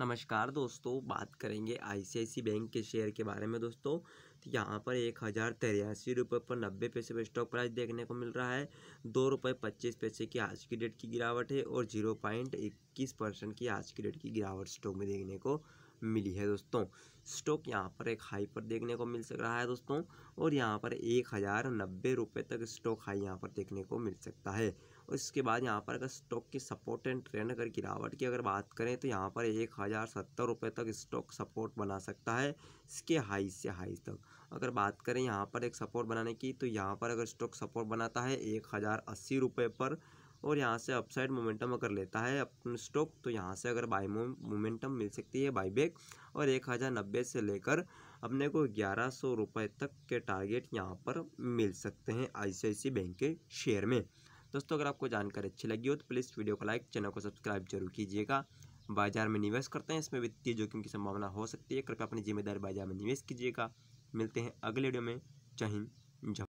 नमस्कार दोस्तों बात करेंगे आईसीआईसी बैंक के शेयर के बारे में दोस्तों तो यहाँ पर एक हज़ार तिरासी रुपये पर नब्बे पैसे पर स्टॉक प्राइस देखने को मिल रहा है दो रुपये पच्चीस पैसे की आज की डेट की गिरावट है और जीरो पॉइंट इक्कीस परसेंट की आज की डेट की गिरावट स्टॉक में देखने को मिली है दोस्तों स्टॉक यहाँ पर एक हाई पर देखने को मिल सक रहा है दोस्तों और यहाँ पर एक हज़ार नब्बे रुपये तक स्टॉक हाई यहाँ पर देखने को मिल सकता है और इसके बाद यहाँ पर अगर स्टॉक की सपोर्ट एंड ट्रेंड अगर गिरावट की अगर बात करें तो यहाँ पर एक हज़ार सत्तर रुपये तक स्टॉक सपोर्ट बना सकता है इसके हाई से हाई तक अगर बात करें यहाँ पर एक सपोर्ट बनाने की तो यहाँ पर अगर स्टॉक सपोर्ट बनाता है एक हज़ार अस्सी रुपये पर और यहाँ से अपसाइड मोमेंटम अगर लेता है अपना स्टॉक तो यहाँ से अगर बाई मोमेंटम मिल सकती है बाई बैक और एक हज़ार नब्बे से लेकर अपने को ग्यारह सौ रुपये तक के टारगेट यहाँ पर मिल सकते हैं आई बैंक के शेयर में दोस्तों अगर आपको जानकारी अच्छी लगी हो तो प्लीज़ वीडियो को लाइक चैनल को सब्सक्राइब जरूर कीजिएगा बाजार में निवेश करते हैं इसमें वित्तीय जोखिम की संभावना हो सकती है कृपया अपनी जिम्मेदारी बाजार में निवेश कीजिएगा मिलते हैं अगले वीडियो में जय हिंद